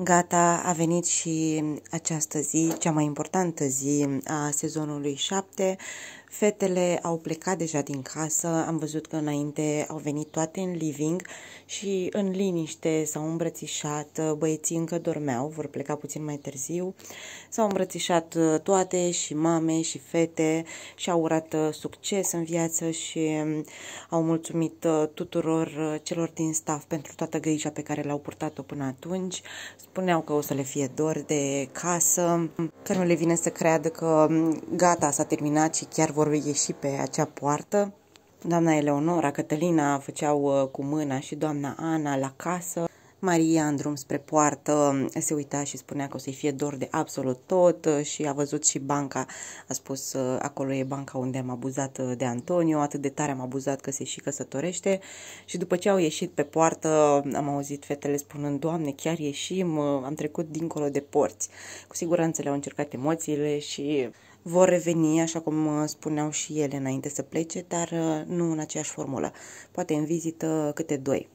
Gata, a venit și această zi, cea mai importantă zi a sezonului 7. Fetele au plecat deja din casă, am văzut că înainte au venit toate în living și în liniște s-au îmbrățișat, băieții încă dormeau, vor pleca puțin mai târziu, s-au îmbrățișat uh, toate și mame și fete și au urat uh, succes în viață și um, au mulțumit uh, tuturor celor din staff pentru toată grija pe care le-au purtat-o până atunci. Spuneau că o să le fie dor de casă, că nu le vine să creadă că um, gata, s-a terminat și chiar vor ieși pe acea poartă. Doamna Eleonora, Cătălina făceau uh, cu mâna și doamna Ana la casă Maria, în drum spre poartă, se uita și spunea că o să-i fie dor de absolut tot uh, și a văzut și banca, a spus uh, acolo e banca unde am abuzat uh, de Antonio, atât de tare am abuzat că se și căsătorește și după ce au ieșit pe poartă am auzit fetele spunând, Doamne, chiar ieșim, am trecut dincolo de porți. Cu siguranță le-au încercat emoțiile și vor reveni, așa cum spuneau și ele înainte să plece, dar nu în aceeași formulă. Poate în vizită câte doi.